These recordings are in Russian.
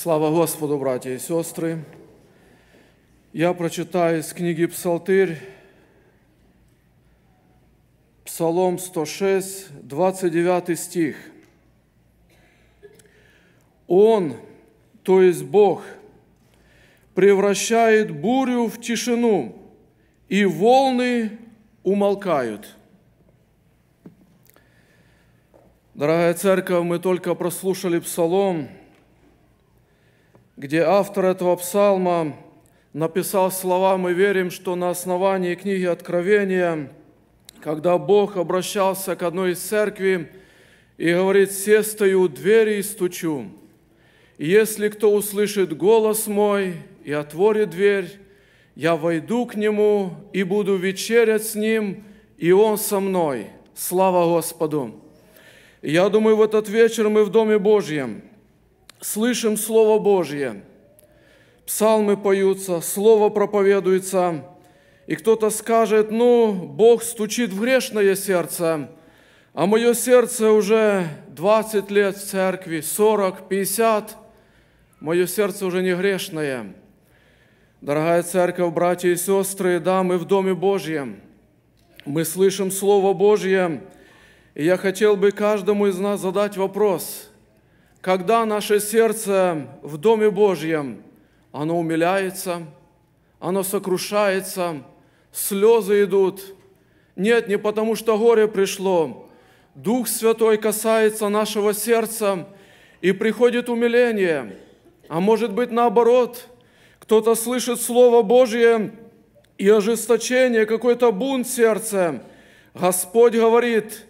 Слава Господу, братья и сестры! Я прочитаю из книги «Псалтырь» Псалом 106, 29 стих. Он, то есть Бог, превращает бурю в тишину, и волны умолкают. Дорогая церковь, мы только прослушали псалом – где автор этого псалма написал слова «Мы верим, что на основании книги Откровения, когда Бог обращался к одной из церкви и говорит, «Се стою у двери и стучу, и если кто услышит голос мой и отворит дверь, я войду к нему и буду вечерять с ним, и он со мной». Слава Господу! Я думаю, в этот вечер мы в Доме Божьем – слышим Слово Божье, псалмы поются, Слово проповедуется, и кто-то скажет, ну, Бог стучит в грешное сердце, а мое сердце уже 20 лет в церкви, 40, 50, мое сердце уже не грешное. Дорогая церковь, братья и сестры, да, мы в Доме Божьем, мы слышим Слово Божье, и я хотел бы каждому из нас задать вопрос – когда наше сердце в Доме Божьем, оно умиляется, оно сокрушается, слезы идут. Нет, не потому что горе пришло. Дух Святой касается нашего сердца, и приходит умиление. А может быть наоборот, кто-то слышит Слово Божье и ожесточение, какой-то бунт сердца. Господь говорит,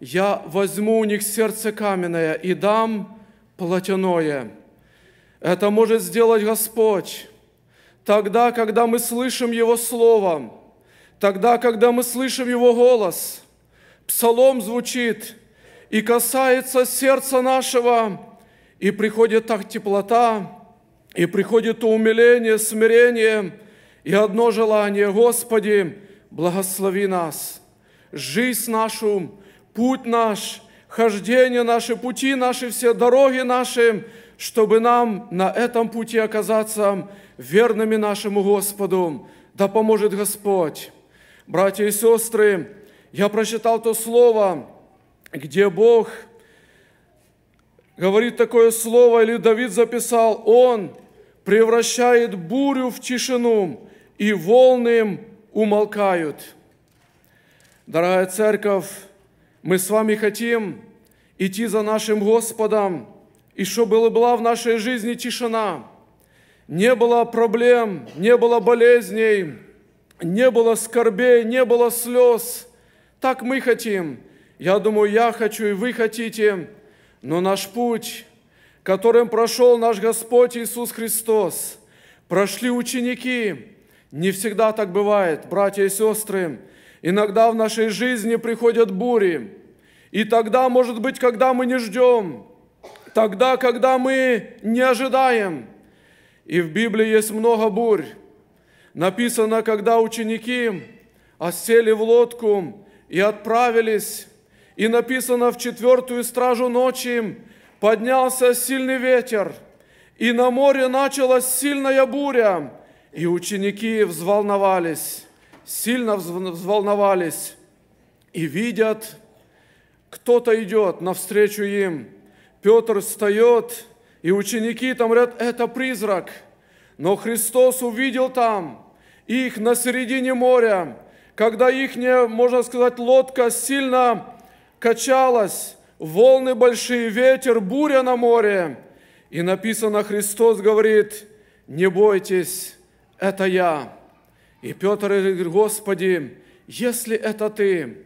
я возьму у них сердце каменное и дам плотяное. Это может сделать Господь тогда, когда мы слышим Его Слово, тогда, когда мы слышим Его голос. Псалом звучит и касается сердца нашего, и приходит так теплота, и приходит умиление, смирение, и одно желание, Господи, благослови нас, жизнь нашу, путь наш – Хождение наши, пути наши, все дороги наши, чтобы нам на этом пути оказаться верными нашему Господу. Да поможет Господь. Братья и сестры, я прочитал то слово, где Бог говорит такое слово, или Давид записал, Он превращает бурю в тишину, и волны умолкают. Дорогая церковь, мы с вами хотим идти за нашим Господом, и чтобы была в нашей жизни тишина, не было проблем, не было болезней, не было скорбей, не было слез. Так мы хотим. Я думаю, я хочу, и вы хотите. Но наш путь, которым прошел наш Господь Иисус Христос, прошли ученики. Не всегда так бывает, братья и сестры. Иногда в нашей жизни приходят бури. И тогда, может быть, когда мы не ждем, тогда, когда мы не ожидаем. И в Библии есть много бурь. Написано, когда ученики осели в лодку и отправились, и написано в четвертую стражу ночи поднялся сильный ветер, и на море началась сильная буря, и ученики взволновались сильно взволновались и видят, кто-то идет навстречу им. Петр встает, и ученики там говорят, это призрак. Но Христос увидел там их на середине моря, когда их, можно сказать, лодка сильно качалась, волны большие, ветер, буря на море. И написано, Христос говорит, не бойтесь, это я. И Петр говорит, Господи, если это Ты,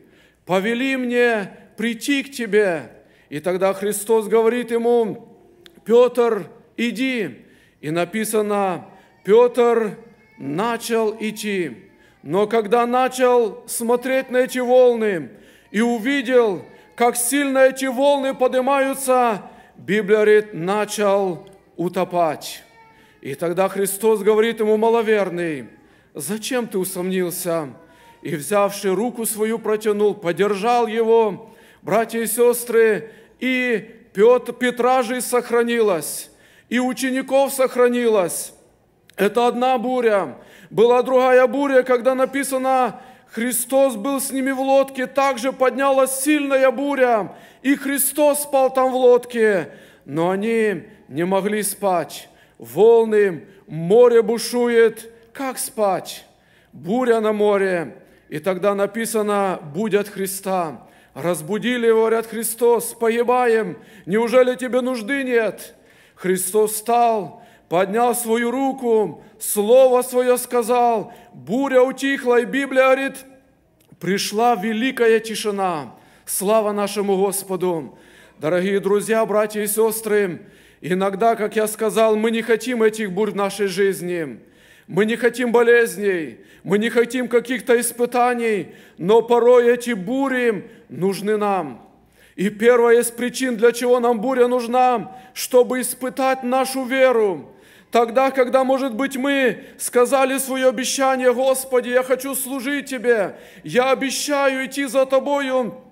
повели мне прийти к Тебе. И тогда Христос говорит ему, Петр, иди. И написано, Петр начал идти. Но когда начал смотреть на эти волны и увидел, как сильно эти волны поднимаются, Библия говорит, начал утопать. И тогда Христос говорит ему, маловерный, зачем ты усомнился? И, взявши руку свою, протянул, подержал его, братья и сестры, и Петр, Петра же сохранилось, и учеников сохранилось. Это одна буря. Была другая буря, когда написано, Христос был с ними в лодке, также поднялась сильная буря, и Христос спал там в лодке. Но они не могли спать. Волны, море бушует – как спать? Буря на море. И тогда написано, Будет Христа. Разбудили, говорят, Христос, погибаем. Неужели тебе нужды нет? Христос встал, поднял свою руку, слово свое сказал. Буря утихла, и Библия говорит, пришла великая тишина. Слава нашему Господу! Дорогие друзья, братья и сестры, иногда, как я сказал, мы не хотим этих бурь в нашей жизни. Мы не хотим болезней, мы не хотим каких-то испытаний, но порой эти бури нужны нам. И первая из причин, для чего нам буря нужна, чтобы испытать нашу веру. Тогда, когда, может быть, мы сказали свое обещание, Господи, я хочу служить Тебе, я обещаю идти за Тобою,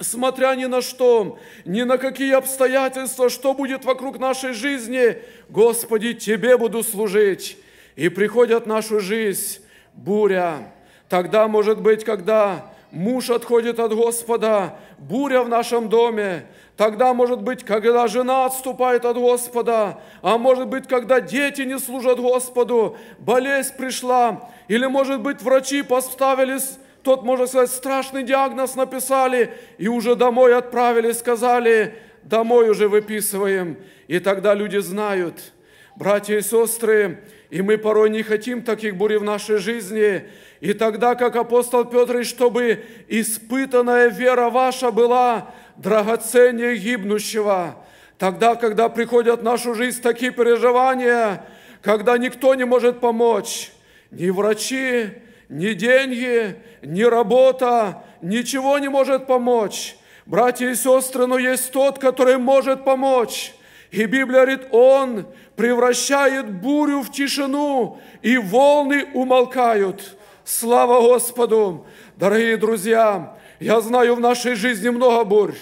смотря ни на что, ни на какие обстоятельства, что будет вокруг нашей жизни, Господи, Тебе буду служить и приходят в нашу жизнь буря. Тогда, может быть, когда муж отходит от Господа, буря в нашем доме. Тогда, может быть, когда жена отступает от Господа, а может быть, когда дети не служат Господу, болезнь пришла, или, может быть, врачи поставились тот, можно сказать, страшный диагноз написали, и уже домой отправили, сказали, домой уже выписываем. И тогда люди знают – Братья и сестры, и мы порой не хотим таких бурь в нашей жизни. И тогда, как апостол Петр, чтобы испытанная вера ваша была драгоценнее гибнущего. Тогда, когда приходят в нашу жизнь такие переживания, когда никто не может помочь, ни врачи, ни деньги, ни работа, ничего не может помочь. Братья и сестры, но есть тот, который может помочь. И Библия говорит, Он превращает бурю в тишину, и волны умолкают. Слава Господу! Дорогие друзья, я знаю, в нашей жизни много бурь.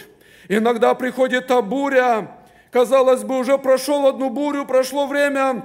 Иногда приходит та буря, казалось бы, уже прошел одну бурю, прошло время,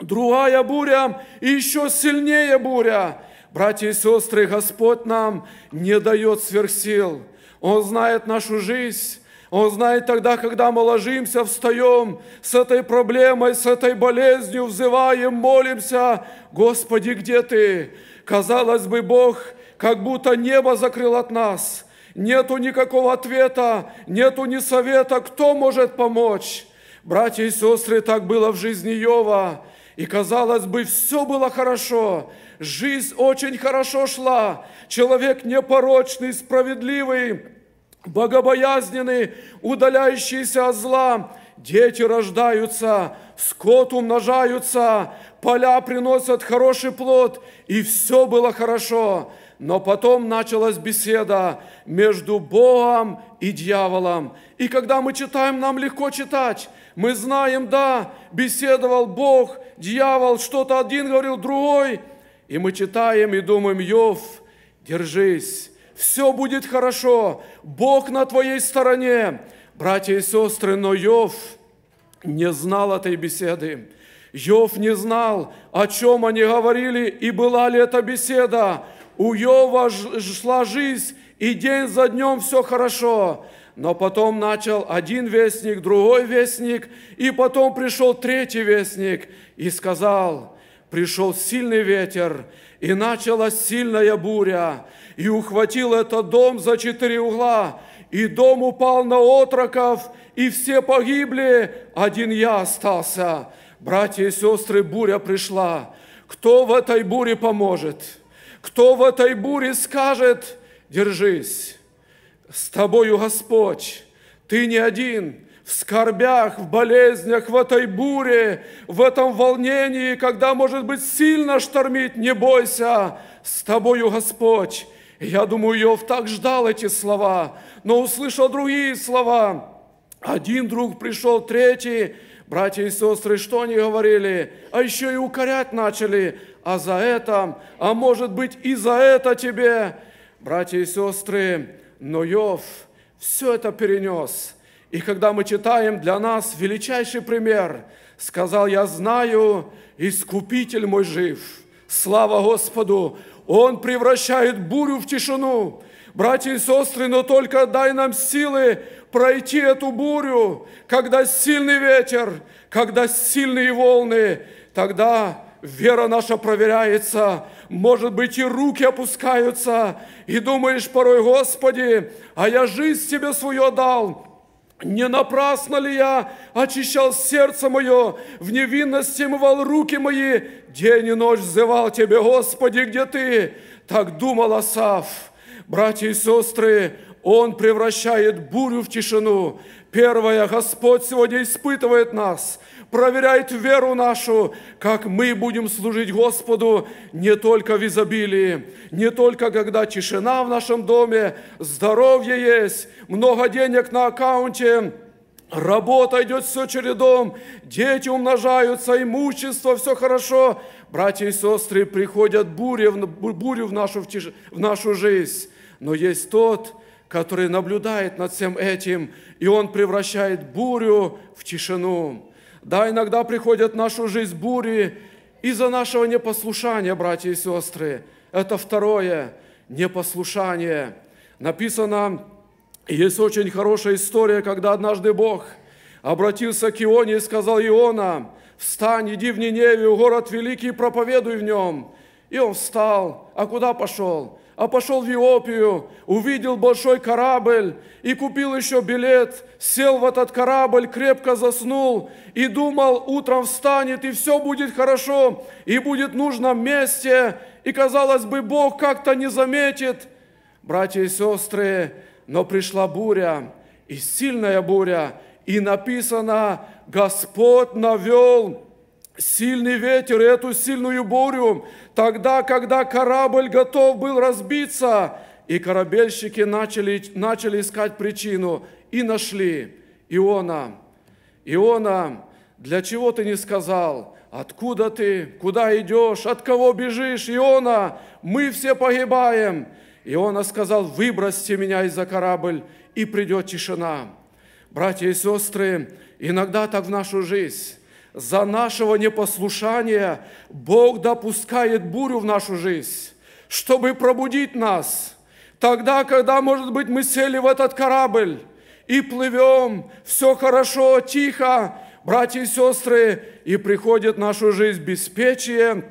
другая буря и еще сильнее буря. Братья и сестры, Господь нам не дает сверхсил. Он знает нашу жизнь, он знает тогда, когда мы ложимся, встаем с этой проблемой, с этой болезнью, взываем, молимся. Господи, где Ты? Казалось бы, Бог как будто небо закрыл от нас. Нету никакого ответа, нету ни совета, кто может помочь. Братья и сестры, так было в жизни Йова. И казалось бы, все было хорошо, жизнь очень хорошо шла, человек непорочный, справедливый, богобоязненные, удаляющиеся от зла, дети рождаются, скот умножаются, поля приносят хороший плод, и все было хорошо. Но потом началась беседа между Богом и дьяволом. И когда мы читаем, нам легко читать. Мы знаем, да, беседовал Бог, дьявол, что-то один говорил, другой. И мы читаем и думаем, Йов, держись, все будет хорошо, Бог на твоей стороне. Братья и сестры, но Йов не знал этой беседы. Йов не знал, о чем они говорили и была ли эта беседа. У Йова шла жизнь, и день за днем все хорошо. Но потом начал один вестник, другой вестник, и потом пришел третий вестник и сказал, пришел сильный ветер, и началась сильная буря, и ухватил этот дом за четыре угла, и дом упал на отроков, и все погибли, один я остался. Братья и сестры, буря пришла. Кто в этой буре поможет? Кто в этой буре скажет, держись, с тобою Господь, ты не один, в скорбях, в болезнях, в этой буре, в этом волнении, когда, может быть, сильно штормит, не бойся, с тобою Господь. Я думаю, Иов так ждал эти слова, но услышал другие слова. Один друг пришел, третий. Братья и сестры, что они говорили? А еще и укорять начали. А за это, а может быть и за это тебе. Братья и сестры, но Йов все это перенес – и когда мы читаем, для нас величайший пример. Сказал, я знаю, Искупитель мой жив. Слава Господу! Он превращает бурю в тишину. Братья и сестры, но только дай нам силы пройти эту бурю, когда сильный ветер, когда сильные волны, тогда вера наша проверяется, может быть, и руки опускаются, и думаешь порой, Господи, а я жизнь Тебе свою дал, не напрасно ли я очищал сердце мое, в невинности мывал руки мои, день и ночь взывал тебе, Господи, где ты? Так думал Асав. Братья и сестры, он превращает бурю в тишину. Первое, Господь сегодня испытывает нас – проверяет веру нашу, как мы будем служить Господу не только в изобилии, не только когда тишина в нашем доме, здоровье есть, много денег на аккаунте, Работа идет все чередом, дети умножаются, имущество, все хорошо. Братья и сестры, приходят бури, бурю в нашу, в нашу жизнь. Но есть тот, который наблюдает над всем этим, и он превращает бурю в тишину. Да, иногда приходят в нашу жизнь бури из-за нашего непослушания, братья и сестры. Это второе непослушание. Написано, есть очень хорошая история, когда однажды Бог обратился к Ионе и сказал Иона, «Встань, иди в Ниневию, город великий, проповедуй в нем». И он встал. А куда пошел? а пошел в Иопию, увидел большой корабль и купил еще билет, сел в этот корабль, крепко заснул и думал, утром встанет и все будет хорошо, и будет в нужном месте, и, казалось бы, Бог как-то не заметит. Братья и сестры, но пришла буря, и сильная буря, и написано, Господь навел сильный ветер и эту сильную бурю, тогда, когда корабль готов был разбиться, и корабельщики начали, начали искать причину и нашли Иона. Иона, для чего ты не сказал? Откуда ты? Куда идешь? От кого бежишь? Иона, мы все погибаем. Иона сказал, выбросьте меня из-за корабль, и придет тишина. Братья и сестры, иногда так в нашу жизнь за нашего непослушания Бог допускает бурю в нашу жизнь, чтобы пробудить нас. Тогда, когда, может быть, мы сели в этот корабль и плывем, все хорошо, тихо, братья и сестры, и приходит в нашу жизнь беспечие,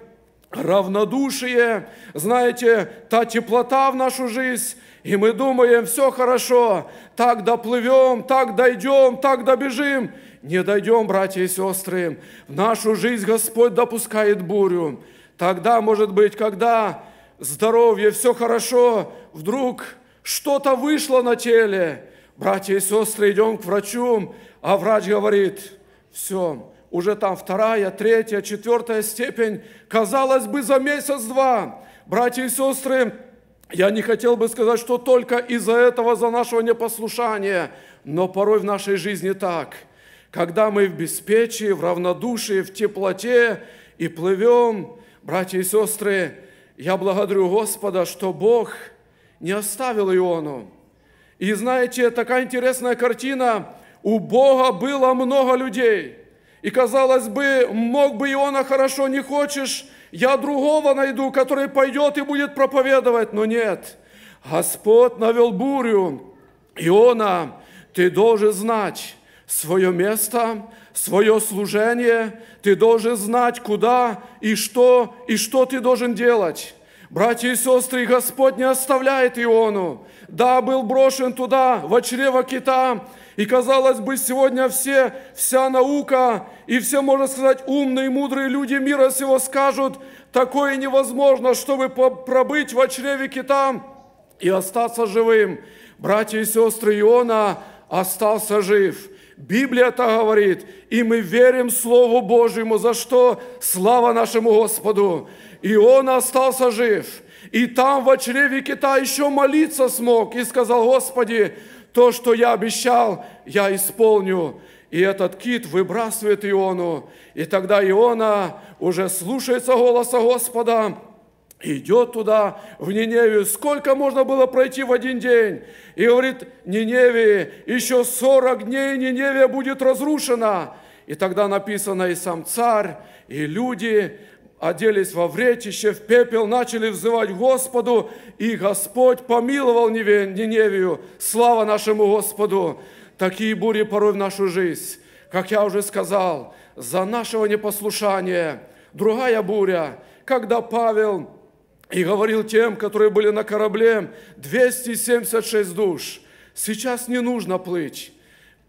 равнодушие, знаете, та теплота в нашу жизнь, и мы думаем, все хорошо, так доплывем, так дойдем, так добежим. Не дойдем, братья и сестры. В нашу жизнь Господь допускает бурю. Тогда, может быть, когда здоровье, все хорошо, вдруг что-то вышло на теле. Братья и сестры, идем к врачу, а врач говорит, все, уже там вторая, третья, четвертая степень, казалось бы, за месяц-два. Братья и сестры, я не хотел бы сказать, что только из-за этого, за нашего непослушания, но порой в нашей жизни так – когда мы в беспечии, в равнодушии, в теплоте и плывем, братья и сестры, я благодарю Господа, что Бог не оставил Иону. И знаете, такая интересная картина. У Бога было много людей. И казалось бы, мог бы Иона хорошо, не хочешь, я другого найду, который пойдет и будет проповедовать. Но нет, Господь навел бурю. Иона, ты должен знать, свое место, свое служение. Ты должен знать, куда и что, и что ты должен делать. Братья и сестры, Господь не оставляет Иону. Да, был брошен туда, в чрево кита, и казалось бы, сегодня все, вся наука и все, можно сказать, умные, мудрые люди мира всего скажут, такое невозможно, чтобы пробыть в чреве кита и остаться живым. Братья и сестры Иона остался жив – Библия-то говорит, и мы верим Слову Божьему, за что слава нашему Господу. И он остался жив. И там во чреве кита еще молиться смог и сказал, Господи, то, что я обещал, я исполню. И этот кит выбрасывает Иону. И тогда Иона уже слушается голоса Господа, идет туда, в Ниневию. Сколько можно было пройти в один день? И говорит, Ниневии, еще 40 дней Ниневия будет разрушена. И тогда написано, и сам царь, и люди оделись во вретище, в пепел, начали взывать Господу, и Господь помиловал Ниневию. Слава нашему Господу! Такие бури порой в нашу жизнь. Как я уже сказал, за нашего непослушания – другая буря, когда Павел и говорил тем, которые были на корабле, 276 душ, сейчас не нужно плыть.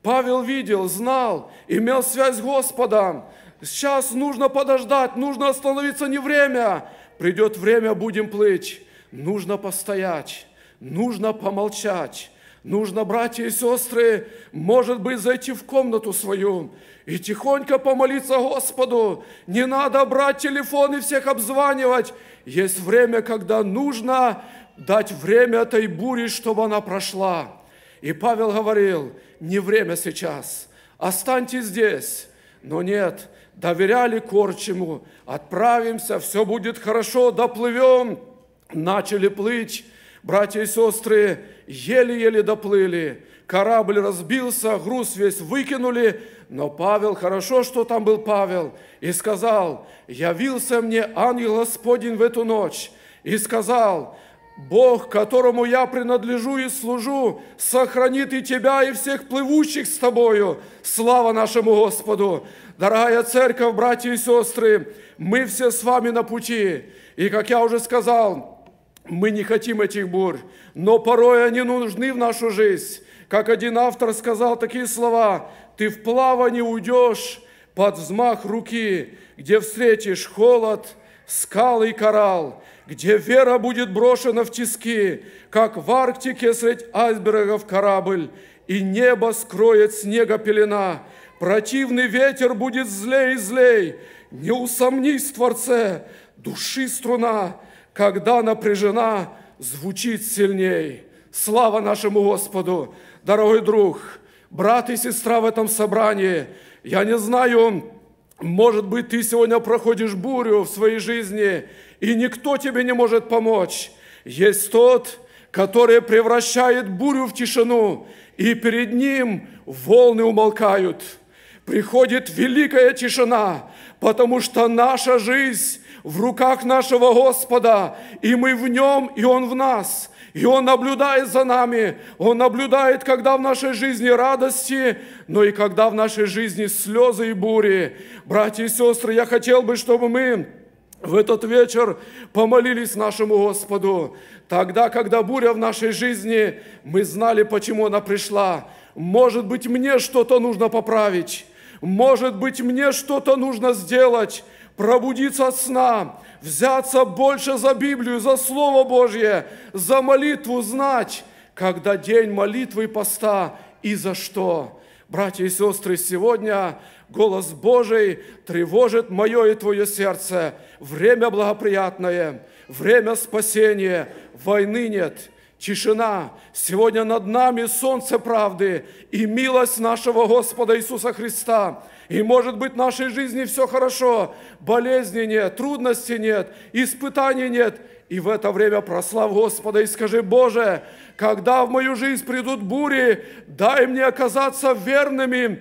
Павел видел, знал, имел связь с Господом. Сейчас нужно подождать, нужно остановиться не время. Придет время, будем плыть. Нужно постоять, нужно помолчать, Нужно, братья и сестры, может быть, зайти в комнату свою и тихонько помолиться Господу. Не надо брать телефон и всех обзванивать. Есть время, когда нужно дать время этой буре, чтобы она прошла. И Павел говорил, не время сейчас, останьтесь здесь. Но нет, доверяли Корчему, отправимся, все будет хорошо, доплывем. Начали плыть, Братья и сестры еле-еле доплыли, корабль разбился, груз весь выкинули, но Павел, хорошо, что там был Павел, и сказал, явился мне ангел Господень в эту ночь, и сказал, Бог, которому я принадлежу и служу, сохранит и тебя, и всех плывущих с тобою. Слава нашему Господу! Дорогая церковь, братья и сестры, мы все с вами на пути. И, как я уже сказал, мы не хотим этих бурь, но порой они нужны в нашу жизнь. Как один автор сказал такие слова, «Ты в плавание уйдешь под взмах руки, где встретишь холод, скалы и коралл, где вера будет брошена в тиски, как в Арктике средь айсбергов корабль, и небо скроет снега пелена, противный ветер будет злей и злей, не усомнись, Творце, души струна, когда напряжена, звучит сильней. Слава нашему Господу! Дорогой друг, брат и сестра в этом собрании, я не знаю, может быть, ты сегодня проходишь бурю в своей жизни, и никто тебе не может помочь. Есть тот, который превращает бурю в тишину, и перед ним волны умолкают. Приходит великая тишина, потому что наша жизнь в руках нашего Господа, и мы в нем, и он в нас. И он наблюдает за нами. Он наблюдает, когда в нашей жизни радости, но и когда в нашей жизни слезы и бури. Братья и сестры, я хотел бы, чтобы мы в этот вечер помолились нашему Господу. Тогда, когда буря в нашей жизни, мы знали, почему она пришла. Может быть, мне что-то нужно поправить. Может быть, мне что-то нужно сделать пробудиться от сна, взяться больше за Библию, за Слово Божье, за молитву знать, когда день молитвы и поста и за что. Братья и сестры, сегодня голос Божий тревожит мое и твое сердце. Время благоприятное, время спасения, войны нет – тишина. Сегодня над нами солнце правды и милость нашего Господа Иисуса Христа. И может быть в нашей жизни все хорошо, болезни нет, трудностей нет, испытаний нет. И в это время прослав Господа и скажи, Боже, когда в мою жизнь придут бури, дай мне оказаться верными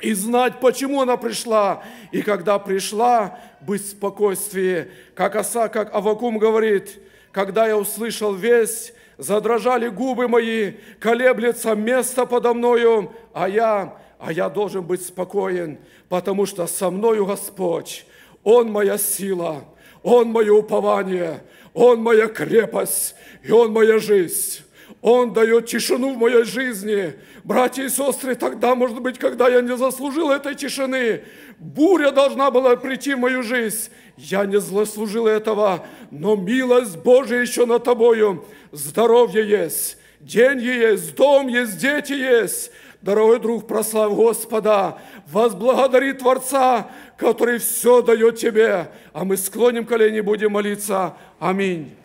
и знать, почему она пришла. И когда пришла, быть в спокойствии. Как Аса, как Авакум говорит, когда я услышал весть, задрожали губы мои, колеблется место подо мною, а я, а я должен быть спокоен, потому что со мною Господь, Он моя сила, Он мое упование, Он моя крепость и Он моя жизнь. Он дает тишину в моей жизни. Братья и сестры, тогда, может быть, когда я не заслужил этой тишины, буря должна была прийти в мою жизнь. Я не заслужил этого, но милость Божия еще над тобою здоровье есть, деньги есть, дом есть, дети есть. Дорогой друг, прослав Господа, возблагодари Творца, который все дает тебе, а мы склоним колени и будем молиться. Аминь.